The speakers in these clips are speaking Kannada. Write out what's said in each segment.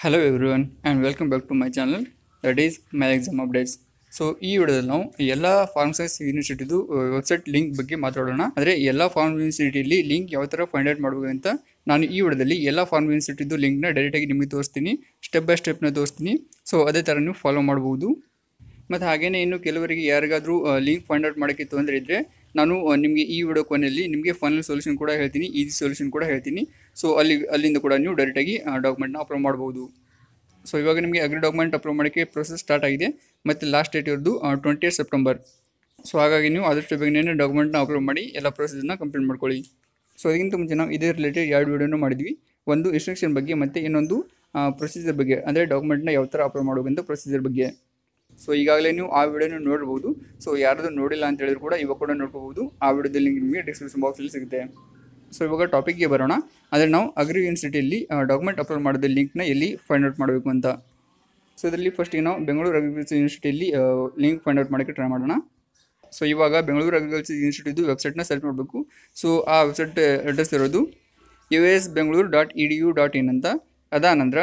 hello everyone and welcome back to my channel that is my exam updates so ಈ ವಿಡಿಯೋದಲ್ಲಿ ನಾವು ಎಲ್ಲ ಫಾರ್ಮ್ ಸೈನ್ಸ್ ಯೂನಿವರ್ಸಿಟಿದು ವೆಬ್ಸೈಟ್ ಲಿಂಕ್ ಬಗ್ಗೆ ಮಾತಾಡೋಣ ಅಂದರೆ ಎಲ್ಲ ಫಾರ್ಮ್ ಯೂನಿವರ್ಸಿಟಿಯಲ್ಲಿ ಲಿಂಕ್ ಯಾವ ಥರ ಫೈಂಡ್ ಔಟ್ ಮಾಡಬೇಕು ಅಂತ ನಾನು ಈ ವಿಡಿಯೋದಲ್ಲಿ ಎಲ್ಲ ಫಾರ್ಮ್ ಯೂನಿವರ್ಸಿಟಿದು ಲಿಂಕ್ನ ಡೈರೆಕ್ಟಾಗಿ ನಿಮಗೆ ತೋರಿಸ್ತೀನಿ ಸ್ಟೆಪ್ ಬೈ ಸ್ಟೆಪ್ನ ತೋರಿಸ್ತೀನಿ ಸೊ ಅದೇ ಥರ ನೀವು ಫಾಲೋ ಮಾಡ್ಬೋದು ಮತ್ತು ಹಾಗೆಯೇ ಇನ್ನು ಕೆಲವರಿಗೆ ಯಾರಿಗಾದರೂ ಲಿಂಕ್ ಫೈಂಡ್ ಔಟ್ ಮಾಡೋಕ್ಕೆ ತೊಂದರೆ ಇದ್ದರೆ ನಾನು ನಿಮಗೆ ಈ ವಿಡಿಯೋ ಕೊನೆಯಲ್ಲಿ ನಿಮಗೆ ಫೈನಲ್ ಸೊಲ್ಯೂಷನ್ ಕೂಡ ಹೇಳ್ತೀನಿ ಈಸಿ ಸೊಲ್ಯೂಷನ್ ಕೂಡ ಹೇಳ್ತೀನಿ ಸೊ ಅಲ್ಲಿ ಅಲ್ಲಿಂದ ಕೂಡ ನೀವು ಡೈರೆಕ್ಟಾಗಿ ಡಾಕ್ಯುಮೆಂಟ್ನ ಅಪ್ಲೋಡ್ ಮಾಡ್ಬೋದು ಸೊ ಇವಾಗ ನಿಮಗೆ ಅಗ್ರಿ ಡಾಕ್ಯುಮೆಂಟ್ ಅಪ್ಲೋಡ್ ಮಾಡೋಕ್ಕೆ ಪ್ರೊಸೆಸ್ ಸ್ಟಾರ್ಟ್ ಆಗಿದೆ ಮತ್ತು ಲಾಸ್ಟ್ ಡೇಟ್ ಇರೋದು ಟ್ವೆಂಟಿ ಏಟ್ ಸೆಪ್ಟೆಂಬರ್ ಸೊ ಹಾಗಾಗಿ ನೀವು ಆದಷ್ಟು ಬೇಗನೆ ಡಾಕ್ಯುಮೆಂಟ್ನ ಅಪ್ಲೋಡ್ ಮಾಡಿ ಎಲ್ಲ ಪ್ರೊಸೆಸ್ನ ಕಂಪ್ಲೀಟ್ ಮಾಡ್ಕೊಳ್ಳಿ ಸೊ ಅದಕ್ಕಿಂತ ಮುಂಚೆ ನಾವು ಇದೇ ರಿಲೇಟೆಡ್ ಎರಡು ವೀಡಿಯೋನು ಮಾಡಿದ್ವಿ ಒಂದು ಇನ್ಸ್ಟ್ರಕ್ಷನ್ ಬಗ್ಗೆ ಮತ್ತು ಇನ್ನೊಂದು ಪ್ರೊಸೀಜರ್ ಬಗ್ಗೆ ಅಂದರೆ ಡಾಕ್ಯುಮೆಂಟ್ನ ಯಾವ ಥರ ಅಪ್ಲೋಡ್ ಅಂತ ಪ್ರೊಸೀಜರ್ ಬಗ್ಗೆ ಸೊ ಈಗಾಗಲೇ ನೀವು ಆ ವೀಡಿಯೋನ ನೋಡ್ಬೋದು ಸೊ ಯಾರಾದರೂ ನೋಡಿಲ್ಲ ಅಂತ ಹೇಳಿದ್ರು ಕೂಡ ಇವಾಗ ಕೂಡ ನೋಡ್ಕೋಬೋದು ಆ ವೀಡಿಯೋದಲ್ಲಿ ನಿಮಗೆ ಡಿಸ್ಕ್ರಿಪ್ಷನ್ ಬಾಕ್ಸಲ್ಲಿ ಸಿಗುತ್ತೆ ಸೊ ಇವಾಗ ಟಾಪಿಕ್ಗೆ ಬರೋಣ ಆದರೆ ನಾವು ಅಗ್ರಿ ಯೂನಿವರ್ಸಿಟಿಯಲ್ಲಿ ಡಾಕ್ಯುಮೆಂಟ್ ಅಪ್ಲೋಡ್ ಮಾಡಿದ ಲಿಂಕ್ನ ಎಲ್ಲಿ ಫೈಂಡ್ ಔಟ್ ಮಾಡಬೇಕು ಅಂತ ಸೊ ಇದರಲ್ಲಿ ಫಸ್ಟಿಗೆ ನಾವು ಬೆಂಗಳೂರು ಅಗ್ರಿಕಲ್ಚರ್ ಯೂನಿವರ್ಸಿಟಿಯಲ್ಲಿ ಲಿಂಕ್ ಫೈಂಡ್ ಔಟ್ ಮಾಡೋಕ್ಕೆ ಟ್ರೈ ಮಾಡೋಣ ಸೊ ಇವಾಗ ಬೆಂಗಳೂರು ಅಗ್ರಿಕಲ್ಚರ್ ಯೂನಿವರ್ಸಿಟಿದು ವೆಬ್ಸೈಟ್ನ ಸರ್ಚ್ ಮಾಡಬೇಕು ಸೊ ಆ ವೆಬ್ಸೈಟ್ ಅಡ್ರೆಸ್ ಇರೋದು U S Bengaluru dot E D U dot in ಅಂತ ಅದಾದ ನಂತರ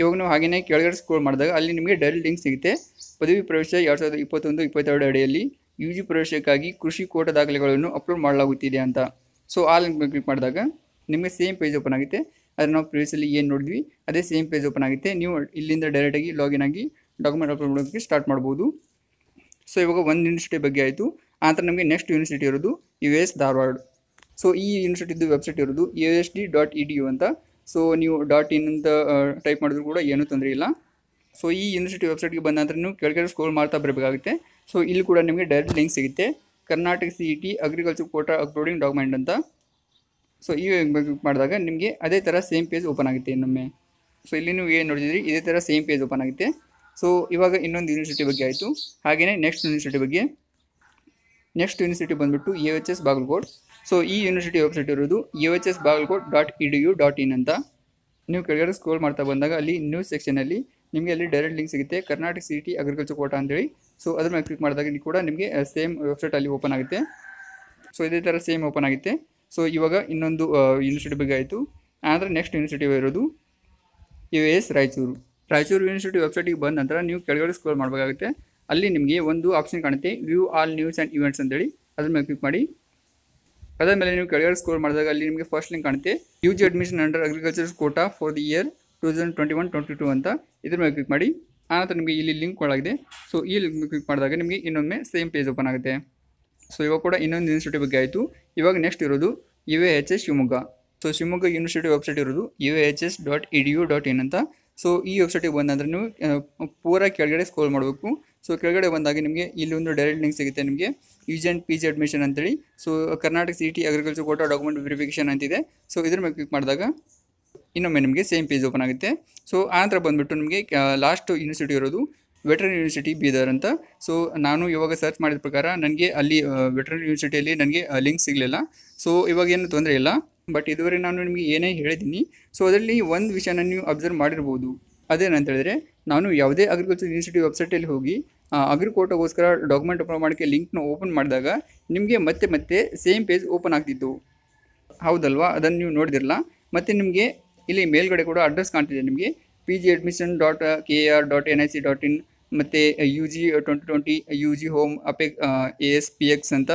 ಇವಾಗ ನೀವು ಹಾಗೆಯೇ ಕೆಳಗಡೆ ಸ್ಕೋಲ್ ಮಾಡಿದಾಗ ಅಲ್ಲಿ ನಿಮಗೆ ಡೈರೆಕ್ಟ್ ಲಿಂಕ್ ಸಿಗುತ್ತೆ ಪದವಿ ಪ್ರವೇಶ ಎರಡು ಸಾವಿರದ ಇಪ್ಪತ್ತೊಂದು ಇಪ್ಪತ್ತೆರಡು ಅಡಿಯಲ್ಲಿ ಯು ಜಿ ಪ್ರವೇಶಕ್ಕಾಗಿ ಕೃಷಿ ಕೋಟ ದಾಖಲೆಗಳನ್ನು ಅಪ್ಲೋಡ್ ಮಾಡಲಾಗುತ್ತಿದೆ ಅಂತ ಸೊ ಆಲ್ ಮೇಲೆ ಕ್ಲಿಕ್ ಮಾಡಿದಾಗ ನಿಮಗೆ ಸೇಮ್ ಪೇಜ್ ಓಪನ್ ಆಗುತ್ತೆ ಅದನ್ನು ನಾವು ಪ್ರೀವಿಯಸ್ಲಿ ಏನು ನೋಡಿದ್ವಿ ಅದೇ ಸೇಮ್ ಪೇಜ್ ಓಪನ್ ಆಗುತ್ತೆ ನೀವು ಇಲ್ಲಿಂದ ಡೈರೆಕ್ಟಾಗಿ ಲಾಗಿನ್ ಆಗಿ ಡಾಕ್ಯುಮೆಂಟ್ ಅಪ್ಲೋಡ್ ಮಾಡೋಕ್ಕೆ ಸ್ಟಾರ್ಟ್ ಮಾಡ್ಬೋದು ಸೊ ಇವಾಗ ಒಂದು ಯೂನಿವರ್ಸಿಟಿ ಬಗ್ಗೆ ಆಯಿತು e ಆ ನಮಗೆ ನೆಕ್ಸ್ಟ್ ಯೂನಿವರ್ಸಿಟಿ ಇರೋದು ಯು ಎಸ್ ಧಾರವಾಡ ಸೊ ಈ ಯೂನಿವರ್ಸಿಟಿದು ವೆಬ್ಸೈಟ್ ಇರೋದು U S D dot E D U ಅಂತ ಸೊ ನೀವು ಡಾಟ್ ಇನ್ ಅಂತ ಟೈಪ್ ಮಾಡಿದ್ರು ಕೂಡ ಏನೂ ತೊಂದರೆ ಇಲ್ಲ ಸೊ ಈ ಯೂನಿವರ್ಸಿಟಿ ವೆಬ್ಸೈಟ್ಗೆ ಬಂದ ನಂತರ ನೀವು ಕೆಳಗಡೆ ಸ್ಕ್ರೋಲ್ ಮಾಡ್ತಾ ಬರಬೇಕಾಗುತ್ತೆ ಸೊ ಇಲ್ಲಿ ಕೂಡ ನಿಮಗೆ ಡೈರೆಕ್ಟ್ ಲಿಂಕ್ ಸಿಗುತ್ತೆ Karnataka C E T agriculture quota uploading document ಅಂತ ಸೊ ಈ ಮಾಡಿದಾಗ ನಿಮಗೆ ಅದೇ ಥರ ಸೇಮ್ ಪೇಜ್ ಓಪನ್ ಆಗುತ್ತೆ ಇನ್ನೊಮ್ಮೆ ಸೊ ಇಲ್ಲಿ ನೀವು ಏನು ನೋಡಿದ್ರಿ ಇದೇ ಥರ ಸೇಮ್ ಪೇಜ್ ಓಪನ್ ಆಗುತ್ತೆ ಸೊ ಇವಾಗ ಇನ್ನೊಂದು ಯೂನಿವರ್ಸಿಟಿ ಬಗ್ಗೆ ಆಯಿತು ಹಾಗೆಯೇ ನೆಕ್ಸ್ಟ್ ಯೂನಿವರ್ಸಿಟಿ ಬಗ್ಗೆ ನೆಕ್ಸ್ಟ್ ಯೂನಿವರ್ಸಿಟಿ ಬಂದುಬಿಟ್ಟು A H S Bagalkot so ಈ ಯೂನಿವರ್ಸಿಟಿ ವೆಬ್ಸೈಟ್ ಇರೋದು A H S Bagalkot dot E D U dot in ಅಂತ ನೀವು ಕೆಳಗಡೆ ಸ್ಕ್ರೋಲ್ ಮಾಡ್ತಾ ಬಂದಾಗ ಅಲ್ಲಿ ನ್ಯೂಸ್ ಸೆಕ್ಷನಲ್ಲಿ ನಿಮಗೆ ಅಲ್ಲಿ ಡೈರೆಕ್ಟ್ ಲಿಂಕ್ ಸಿಗುತ್ತೆ ಕರ್ನಾಟಕ ಟಿ ಅಗ್ರಿಕಲ್ಚರ್ ಕೋಟಾ ಅಂತೇಳಿ ಸೊ ಅದ್ರ ಮೇಲೆ ಕ್ಲಿಕ್ ಮಾಡಿದಾಗ ನೀವು ಕೂಡ ನಿಮಗೆ ಸೇಮ್ ವೆಬ್ಸೈಟ್ ಅಲ್ಲಿ ಓಪನ್ ಆಗುತ್ತೆ ಸೊ ಇದೇ ಥರ ಸೇಮ್ ಓಪನ್ ಆಗುತ್ತೆ ಸೊ ಇವಾಗ ಇನ್ನೊಂದು ಯೂನಿವರ್ಸಿಟಿ ಬಗ್ಗೆ ಆಯಿತು ಆದರೆ ನೆಕ್ಸ್ಟ್ ಯೂನಿವರ್ಸಿಟಿ ಇರೋದು U S Raichur Raichur university ವೆಬ್ಸೈಟಿಗೆ ಬಂದ ನಂತರ ನೀವು ಕೆಳಗಡೆ ಸ್ಕ್ರೋಲ್ ಮಾಡಬೇಕಾಗುತ್ತೆ ಅಲ್ಲಿ ನಿಮಗೆ ಒಂದು ಆಪ್ಷನ್ ಕಾಣುತ್ತೆ view all news and events ಅಂತೇಳಿ ಅದ್ರ ಮೇಲೆ ಕ್ಲಿಕ್ ಮಾಡಿ ಅದರ ಮೇಲೆ ನೀವು ಕೆಳಗಡೆ ಸ್ಕೋರ್ ಮಾಡಿದಾಗ ಅಲ್ಲಿ ನಿಮಗೆ ಫಸ್ಟ್ ಲಿಂಕ್ ಕಾಣುತ್ತೆ U G admission under agriculture quota for the year two thousand twenty one twenty two ಅಂತ ಇದ್ರ ಮೇಲೆ ಕ್ಲಿಕ್ ಮಾಡಿ ಆನಂತರ ನಿಮಗೆ ಇಲ್ಲಿ ಲಿಂಕ್ ಒಳಗಿದೆ ಸೊ ಈ ಲಿಂಕ್ ಕ್ಲಿಕ್ ಮಾಡಿದಾಗ ನಿಮಗೆ ಇನ್ನೊಮ್ಮೆ ಸೇಮ್ ಪೇಜ್ ಓಪನ್ ಆಗುತ್ತೆ ಸೊ ಇವಾಗ ಕೂಡ ಇನ್ನೊಂದು ಯೂನಿವರ್ಸಿಟಿ ಬಗ್ಗೆ ಆಯಿತು ಇವಾಗ ನೆಕ್ಸ್ಟ್ ಇರೋದು U A H S Shivamogga so Shivamogga university website ಇರೋದು U H S dot E D U dot in ಅಂತ ಸೊ ಈ ವೆಬ್ಸೈಟಿಗೆ ಬಂದಂದ್ರೆ ನೀವು ಪೂರಾ ಕೆಳಗಡೆ ಸ್ಕೋಲ್ ಮಾಡಬೇಕು ಸೊ ಕೆಳಗಡೆ ಬಂದಾಗ ನಿಮಗೆ ಇಲ್ಲಿ ಒಂದು ಡೈರೆಕ್ಟ್ ಲಿಂಕ್ ಸಿಗುತ್ತೆ ನಿಮಗೆ G and P G admission ಅಂತೇಳಿ so Karnataka C T agriculture quota document verification ಅಂತಿದೆ ಸೊ ಇದ್ರ ಮೇಲೆ ಕ್ಲಿಕ್ ಮಾಡಿದಾಗ ಇನ್ನೊಮ್ಮೆ ನಿಮಗೆ ಸೇಮ್ ಪೇಜ್ ಓಪನ್ ಆಗುತ್ತೆ ಸೊ ಆನಂತರ ಬಂದುಬಿಟ್ಟು ನಿಮಗೆ ಲಾಸ್ಟ್ ಯೂನಿವರ್ಸಿಟಿ ಇರೋದು ವೆಟರ್ನ್ ಯೂನಿವರ್ಸಿಟಿ ಬೀದರ್ ಅಂತ ಸೊ ನಾನು ಇವಾಗ ಸರ್ಚ್ ಮಾಡಿದ ಪ್ರಕಾರ ನನಗೆ ಅಲ್ಲಿ ವೆಟರ್ನ್ ಯೂನಿವರ್ಸಿಟಿಯಲ್ಲಿ ನನಗೆ ಲಿಂಕ್ ಸಿಗಲಿಲ್ಲ ಸೊ ಇವಾಗ ಏನು ತೊಂದರೆ ಇಲ್ಲ ಬಟ್ ಇದುವರೆಗೆ ನಾನು ನಿಮಗೆ ಏನೇ ಹೇಳಿದ್ದೀನಿ ಸೊ ಅದರಲ್ಲಿ ಒಂದು ವಿಷಯನ ನೀವು ಅಬ್ಸರ್ವ್ ಮಾಡಿರ್ಬೋದು ಅದೇನಂತ ಹೇಳಿದ್ರೆ ನಾನು ಯಾವುದೇ ಅಗ್ರಿಕಲ್ಚರ್ ಯೂನಿವರ್ಸಿಟಿ ವೆಬ್ಸೈಟಲ್ಲಿ ಹೋಗಿ ಅಗ್ರಿಕೋಟಗೋಸ್ಕರ ಡಾಕ್ಯುಮೆಂಟ್ ಅಪ್ಲೋಡ್ ಮಾಡೋಕ್ಕೆ ಲಿಂಕ್ನ ಓಪನ್ ಮಾಡಿದಾಗ ನಿಮಗೆ ಮತ್ತೆ ಮತ್ತೆ ಸೇಮ್ ಪೇಜ್ ಓಪನ್ ಆಗ್ತಿತ್ತು ಹೌದಲ್ವಾ ಅದನ್ನು ನೀವು ನೋಡಿದಿರಲ್ಲ ಮತ್ತು ನಿಮಗೆ ಇಲ್ಲಿ ಮೇಲ್ಗಡೆ ಕೂಡ ಅಡ್ರೆಸ್ ಕಾಣ್ತಿದೆ ನಿಮಗೆ P G admission dot K R dot N I C dot in ಮತ್ತು U G twenty twenty U G home ಅಪೆ ಎ ಎಸ್ ಪಿ ಎಕ್ಸ್ ಅಂತ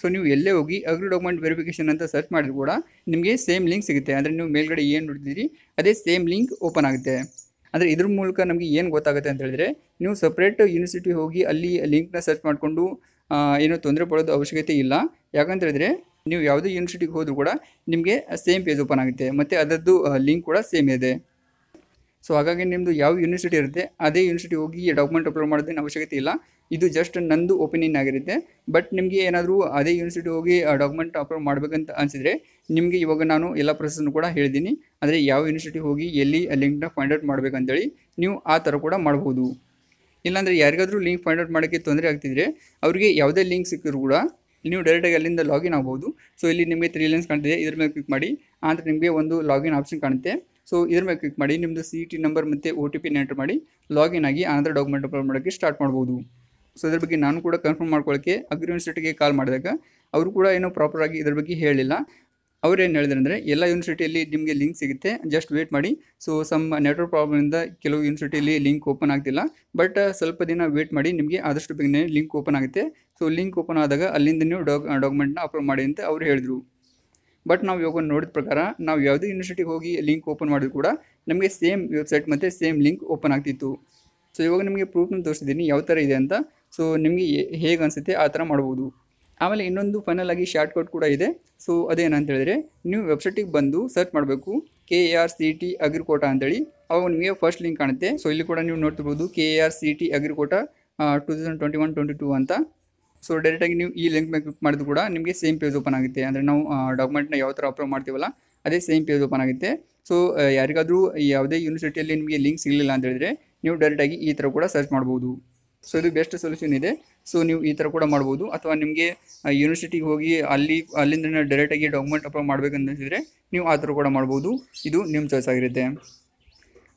ಸೊ ನೀವು ಎಲ್ಲೇ ಹೋಗಿ ಅಗ್ರಿ ಡಾಕ್ಯುಮೆಂಟ್ ವೆರಿಫಿಕೇಷನ್ ಅಂತ ಸರ್ಚ್ ಮಾಡಿದ್ರು ಕೂಡ ನಿಮಗೆ ಸೇಮ್ ಲಿಂಕ್ ಸಿಗುತ್ತೆ ಅಂದರೆ ನೀವು ಮೇಲ್ಗಡೆ ಏನು ನೋಡ್ತಿದ್ದೀರಿ ಅದೇ ಸೇಮ್ ಲಿಂಕ್ ಓಪನ್ ಆಗುತ್ತೆ ಅಂದರೆ ಇದ್ರ ಮೂಲಕ ನಮಗೆ ಏನು ಗೊತ್ತಾಗುತ್ತೆ ಅಂತ ಹೇಳಿದ್ರೆ ನೀವು ಸಪ್ರೇಟ್ ಯೂನಿವರ್ಸಿಟಿ ಹೋಗಿ ಅಲ್ಲಿ ಲಿಂಕ್ನ ಸರ್ಚ್ ಮಾಡಿಕೊಂಡು ಏನೂ ತೊಂದರೆ ಪಡೋದು ಅವಶ್ಯಕತೆ ಇಲ್ಲ ಯಾಕಂತ ಹೇಳಿದ್ರೆ ನೀವು ಯಾವುದೇ ಯೂನಿವರ್ಸಿಟಿಗೆ ಹೋದರೂ ಕೂಡ ನಿಮಗೆ ಸೇಮ್ ಪೇಜ್ ಓಪನ್ ಆಗುತ್ತೆ ಮತ್ತು ಅದರದ್ದು ಲಿಂಕ್ ಕೂಡ ಸೇಮ್ ಇದೆ ಸೊ ಹಾಗಾಗಿ ನಿಮ್ಮದು ಯಾವ ಯೂನಿವರ್ಸಿಟಿ ಇರುತ್ತೆ ಅದೇ ಯೂನಿವರ್ಸಿಟಿ ಹೋಗಿ ಡಾಕ್ಯುಮೆಂಟ್ ಅಪ್ಲೋಡ್ ಮಾಡೋದೇನು ಅವಶ್ಯಕತೆ ಇಲ್ಲ ಇದು ಜಸ್ಟ್ ನಂದು ಒಪಿನಿಯನ್ ಆಗಿರುತ್ತೆ ಬಟ್ ನಿಮಗೆ ಏನಾದರೂ ಅದೇ ಯೂನಿವರ್ಸಿಟಿ ಹೋಗಿ ಡಾಕ್ಯುಮೆಂಟ್ ಅಪ್ಲೋಡ್ ಮಾಡಬೇಕಂತ ಅನಿಸಿದರೆ ನಿಮಗೆ ಇವಾಗ ನಾನು ಎಲ್ಲ ಪ್ರೊಸೆಸ್ನು ಕೂಡ ಹೇಳಿದ್ದೀನಿ ಅಂದರೆ ಯಾವ ಯೂನಿವರ್ಸಿಟಿ ಹೋಗಿ ಎಲ್ಲಿ ಲಿಂಕ್ನ ಫೈಂಡ್ ಔಟ್ ಮಾಡಬೇಕಂತೇಳಿ ನೀವು ಆ ಥರ ಕೂಡ ಮಾಡ್ಬೋದು ಇಲ್ಲಾಂದರೆ ಯಾರಿಗಾದರೂ ಲಿಂಕ್ ಫೈಂಡ್ ಔಟ್ ಮಾಡೋಕ್ಕೆ ತೊಂದರೆ ಆಗ್ತಿದ್ರೆ ಅವರಿಗೆ ಯಾವುದೇ ಲಿಂಕ್ ಸಿಕ್ಕಿದ್ರು ಕೂಡ ನೀವು ಡೈರೆಕ್ಟಾಗಿ ಅಲ್ಲಿಂದ ಲಾಗಿನ್ ಆಗ್ಬೋದು ಸೊ ಇಲ್ಲಿ ನಿಮಗೆ ತ್ರೀ ಲೈನ್ಸ್ ಕಾಣ್ತಿದೆ ಇದ್ರ ಮೇಲೆ ಕ್ಲಿಕ್ ಮಾಡಿ ಆದರೆ ನಿಮಗೆ ಒಂದು ಲಾಗಿನ್ ಆಪ್ಷನ್ ಕಾಣುತ್ತೆ ಸೊ ಇದ್ರ ಮೇಲೆ ಕ್ಲಿಕ್ ಮಾಡಿ ನಿಮ್ಮದು ಸಿ ಟಿ ನಂಬರ್ ಮತ್ತು ಒ ಟಿ ಪಿನ ಎಂಟರ್ ಮಾಡಿ ಲಾಗಿನ್ ಆಗಿ ಆನಂತರ ಡಾಕ್ಯುಮೆಂಟ್ ಅಪ್ಲೋಡ್ ಮಾಡೋಕ್ಕೆ ಸ್ಟಾರ್ಟ್ ಮಾಡ್ಬೋದು ಸೊ ಇದ್ರ ಬಗ್ಗೆ ನಾನು ಕೂಡ ಕನ್ಫರ್ಮ್ ಮಾಡ್ಕೊಳ್ಳೋಕ್ಕೆ ಅಗ್ರಿ ಕಾಲ್ ಮಾಡಿದಾಗ ಅವರು ಕೂಡ ಏನೂ ಪ್ರಾಪರಾಗಿ ಇದ್ರ ಬಗ್ಗೆ ಹೇಳಿಲ್ಲ ಅವ್ರು ಏನು ಹೇಳಿದ್ರು ಅಂದರೆ ಎಲ್ಲ ಯೂನಿವರ್ಸಿಟಿಯಲ್ಲಿ ನಿಮಗೆ ಲಿಂಕ್ ಸಿಗುತ್ತೆ ಜಸ್ಟ್ ವೇಟ್ ಮಾಡಿ ಸೊ ಸಮ್ ನೆಟ್ವರ್ಕ್ ಪ್ರಾಬ್ಲಮಿಂದ ಕೆಲವು ಯೂನಿವರ್ಸಿಟಿಯಲ್ಲಿ ಲಿಂಕ್ ಓಪನ್ ಆಗ್ತಿಲ್ಲ ಬಟ್ ಸ್ವಲ್ಪ ದಿನ ವೇಟ್ ಮಾಡಿ ನಿಮಗೆ ಆದಷ್ಟು ಬೇಗನೆ ಲಿಂಕ್ ಓಪನ್ ಆಗುತ್ತೆ ಸೊ ಲಿಂಕ್ ಓಪನ್ ಆದಾಗ ಅಲ್ಲಿಂದ ನೀವು ಡಾಕ್ ಡಾಕ್ಯುಮೆಂಟ್ನ ಅಪ್ಲೋಡ್ ಮಾಡಿ ಅಂತ ಅವ್ರು ಹೇಳಿದರು ಬಟ್ ನಾವು ಇವಾಗ ನೋಡಿದ ಪ್ರಕಾರ ನಾವು ಯಾವುದೇ ಯೂನಿವರ್ಸಿಟಿಗೆ ಹೋಗಿ ಲಿಂಕ್ ಓಪನ್ ಮಾಡಿದ್ರು ಕೂಡ ನಮಗೆ ಸೇಮ್ ವೆಬ್ಸೈಟ್ ಮತ್ತು ಸೇಮ್ ಲಿಂಕ್ ಓಪನ್ ಆಗ್ತಿತ್ತು ಸೊ ಇವಾಗ ನಿಮಗೆ ಪ್ರೂಫ್ನ ತೋರಿಸಿದ್ದೀನಿ ಯಾವ ಥರ ಇದೆ ಅಂತ ಸೊ ನಿಮಗೆ ಹೇಗೆ ಅನಿಸುತ್ತೆ ಆ ಥರ ಮಾಡ್ಬೋದು ಆಮೇಲೆ ಇನ್ನೊಂದು ಫೈನಲ್ ಆಗಿ ಶಾರ್ಟ್ಕಟ್ ಕೂಡ ಇದೆ ಸೊ ಅದೇನಂತ ಹೇಳಿದ್ರೆ ನೀವು ವೆಬ್ಸೈಟಿಗೆ ಬಂದು ಸರ್ಚ್ ಮಾಡಬೇಕು K A R C T agri quota ಅಂತೇಳಿ ಅವಾಗ ನಿಮಗೆ ಫಸ್ಟ್ ಲಿಂಕ್ ಕಾಣುತ್ತೆ ಸೊ ಇಲ್ಲಿ ಕೂಡ ನೀವು ನೋಡ್ತಿರ್ಬೋದು K A R C T agri quota two thousand twenty one twenty two ಅಂತ ಸೊ ಡೈರೆಕ್ಟಾಗಿ ನೀವು ಈ ಲಿಂಕ್ ಮೇಲೆ ಕ್ಲಿಕ್ ಮಾಡಿದ್ರು ಕೂಡ ನಿಮಗೆ ಸೇಮ್ ಪೇಜ್ ಓಪನ್ ಆಗುತ್ತೆ ಅಂದರೆ ನಾವು ಡಾಕ್ಯುಮೆಂಟ್ನ ಯಾವ ಥರ ಅಪ್ಲೋಡ್ ಮಾಡ್ತೀವಲ್ಲ ಅದೇ ಸೇಮ್ ಪೇಜ್ ಓಪನ್ ಆಗುತ್ತೆ ಸೊ ಯಾರಿಗಾದರೂ ಯಾವುದೇ ಯೂನಿವರ್ಸಿಟಿಯಲ್ಲಿ ನಿಮಗೆ ಲಿಂಕ್ ಸಿಗಲಿಲ್ಲ ಅಂತ ಹೇಳಿದ್ರೆ ನೀವು ಡೈರೆಕ್ಟಾಗಿ ಈ ಥರ ಕೂಡ ಸರ್ಚ್ ಮಾಡ್ಬೋದು ಸೊ ಇದು ಬೆಸ್ಟ್ ಸೊಲ್ಯೂಷನ್ ಇದೆ ಸೊ ನೀವು ಈ ಥರ ಕೂಡ ಮಾಡ್ಬೋದು ಅಥವಾ ನಿಮಗೆ ಯೂನಿವರ್ಸಿಟಿಗೆ ಹೋಗಿ ಅಲ್ಲಿ ಅಲ್ಲಿಂದ ಡೈರೆಕ್ಟಾಗಿ ಡಾಕ್ಯುಮೆಂಟ್ ಅಪ್ಲೋಡ್ ಮಾಡಬೇಕಂತ ಹೇಳಿದ್ರೆ ನೀವು ಆ ಥರ ಕೂಡ ಮಾಡ್ಬೋದು ಇದು ನಿಮ್ಮ ಚಾಯ್ಸ್ ಆಗಿರುತ್ತೆ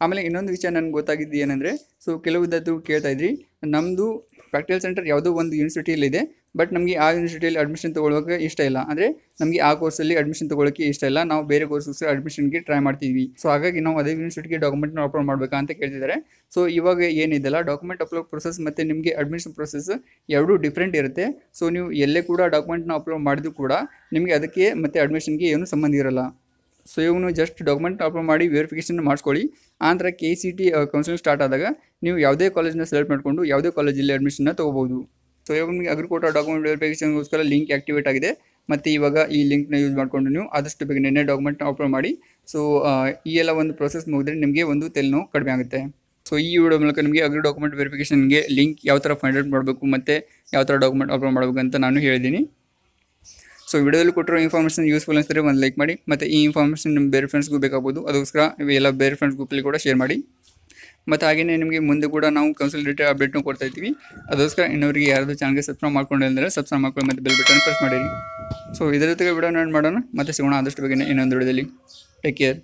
ಆಮೇಲೆ ಇನ್ನೊಂದು ವಿಷಯ ನನಗೆ ಗೊತ್ತಾಗಿದ್ದು ಏನಂದರೆ ಸೊ ಕೆಲವು ವಿದ್ಯಾರ್ಥಿಗಳು ಕೇಳ್ತಾ ಇದ್ರಿ ನಮ್ಮದು ಪ್ರಾಕ್ಟಿಕಲ್ ಸೆಂಟರ್ ಯಾವುದೋ ಒಂದು ಯೂನಿವರ್ಸಿಟಿಯಲ್ಲಿದೆ ಬಟ್ ನಮಗೆ ಆ ಯೂನಿವರ್ಸಿಟಿಯಲ್ಲಿ ಅಡ್ಮಿಷನ್ ತೊಗೊಳ್ಳೋಕೆ ಇಷ್ಟ ಇಲ್ಲ ಅಂದರೆ ನಮಗೆ ಆ ಕೋರ್ಸಲ್ಲಿ ಅಡ್ಮಿಷನ್ ತೊಗೊಳ್ಳೋಕೆ ಇಷ್ಟ ಇಲ್ಲ ನಾವು ಬೇರೆ ಕೋರ್ಸಸ್ ಅಡ್ಮಿಷನ್ಗೆ ಟ್ರೈ ಮಾಡ್ತೀವಿ ಸೊ ಹಾಗಾಗಿ ನಾವು ಅದೇ ಯೂನಿವರ್ಸಿಟಿಗೆ ಡಾಕ್ಯುಮೆಂಟ್ನ ಅಪ್ಲೋಡ್ ಮಾಡಬೇಕಾ ಅಂತ ಕೇಳ್ತಿದ್ದಾರೆ ಸೊ ಇವಾಗ ಏನಿದೆಲ್ಲ ಡಾಕ್ಯುಮೆಂಟ್ ಅಪ್ಲೋಡ್ ಪ್ರೊಸೆಸ್ ಮತ್ತು ನಿಮಗೆ ಅಡ್ಮಿಷನ್ ಪ್ರೊಸೆಸ್ ಎರಡೂ ಡಿಫ್ರೆಂಟ್ ಇರುತ್ತೆ ಸೊ ನೀವು ಎಲ್ಲೇ ಕೂಡ ಡಾಕ್ಯುಮೆಂಟ್ನ ಅಪ್ಲೋಡ್ ಮಾಡಿದ್ರು ಕೂಡ ನಿಮಗೆ ಅದಕ್ಕೆ ಮತ್ತು ಅಡ್ಮಿಷನ್ಗೆ ಏನೂ ಸಂಬಂಧ ಇರಲ್ಲ ಸೊ ಇವನು ಜಸ್ಟ್ ಡಾಕ್ಯುಮೆಂಟ್ ಅಪ್ಲೋಡ್ ಮಾಡಿ ವೆರಿಫಿಕೇಶನ್ ಮಾಡಿಸ್ಕೊಳ್ಳಿ ಆನಂತರ K C T counselling start ಆದಾಗ ನೀವು ಯಾವುದೇ ಕಾಲೇಜನ್ನ ಸೆಲೆಕ್ಟ್ ಮಾಡಿಕೊಂಡು ಯಾವುದೇ ಕಾಲೇಜಲ್ಲಿ ಅಡ್ಮಿಷನ್ನ ತೊಗೋಬೋದು ಸೊ ಇವಾಗ ನಿಮಗೆ ಅಗ್ರಿಕೋಟ ಡಾಕ್ಯುಮೆಂಟ್ ವೆರಿಫಿಕೇಷನ್ಗೋಸ್ಕರ ಲಿಂಕ್ ಆಕ್ಟಿವೇಟ್ ಆಗಿದೆ ಮತ್ತು ಇವಾಗ ಈ ಲಿಂಕ್ನ ಯೂಸ್ ಮಾಡಿಕೊಂಡು ನೀವು ಆದಷ್ಟು ಬೇಗ ನಿನ್ನೆ ಡಾಕ್ಯುಮೆಂಟ್ನ ಅಪ್ಲೋಡ್ ಮಾಡಿ ಸೊ ಈ ಎಲ್ಲ ಒಂದು ಪ್ರೊಸೆಸ್ ಮುಗಿದ್ರೆ ನಿಮಗೆ ಒಂದು ತೆಲೆನೋವು ಕಡಿಮೆ ಆಗುತ್ತೆ ಸೊ ಈ ವಿಡಿಯೋ ಮೂಲಕ ನಿಮಗೆ ಅಗ್ರಿ ಡಾಕ್ಯುಮೆಂಟ್ ವೆರಿಫಿಕೇಷನ್ಗೆ ಲಿಂಕ್ ಯಾವ ಥರ ಫೈಂಡ್ ಔಟ್ ಮಾಡಬೇಕು ಮತ್ತು ಯಾವ ಥರ ಡಾಕ್ಯುಮೆಂಟ್ ಅಪ್ಲೋಡ್ ಮಾಡಬೇಕು ಅಂತ ನಾನು ಹೇಳಿದ್ದೀನಿ ಸೊ ವಿಡಿಯೋದಲ್ಲಿ ಕೊಟ್ಟಿರೋ ಇನ್ಫಾರ್ಮೇಷನ್ ಯೂಸ್ಫುಲ್ ಅನಿಸಿದ್ರೆ ಒಂದು ಲೈಕ್ ಮಾಡಿ ಮತ್ತು ಈ ಇನ್ಫಾರ್ಮೇಷನ್ ನಿಮ್ಮ ಬೇರೆ ಫ್ರೆಂಡ್ಸ್ಗೂ ಬೇಕಾಗ್ಬೋದು ಅದಕ್ಕೋಸ್ಕರ ಎಲ್ಲ ಬೇರೆ ಫ್ರೆಂಡ್ಸ್ ಗ್ರೂಪಲ್ಲಿ ಕೂಡ ಶೇರ್ ಮಾಡಿ ಮತ್ತು ಹಾಗೆಯೇ ನಿಮಗೆ ಮುಂದೆ ಕೂಡ ನಾವು ಕೌನ್ಸಿಲ್ ಅಪ್ಡೇಟ್ನೂ ಕೊಡ್ತಾ ಇದ್ದೀವಿ ಅದಕ್ಕೋಸ್ಕರ ಇನ್ನೊರಿಗೆ ಯಾರಾದರೂ ಚಾನಲ್ಗೆ ಸಬ್ಸ್ಕ್ರೈಬ್ ಮಾಡ್ಕೊಂಡಿಲ್ಲ ಸಬ್ಸ್ಕ್ರೈಬ್ ಮಾಡ್ಕೊಂಡು ಮತ್ತು ಬೆಲ್ ಬಟನ್ ಪ್ರೆಸ್ ಮಾಡಿರಿ ಸೊ ಇದರ ಜೊತೆಗೆ ವಿಡಿಯೋ ಏನು ಮಾಡೋಣ ಮತ್ತೆ ಸಿಗೋಣ ಆದಷ್ಟು ಬಗ್ಗೆ ಇನ್ನೊಂದು ವಿಡಿಯೋದಲ್ಲಿ ಟೇಕ್ ಕೇರ್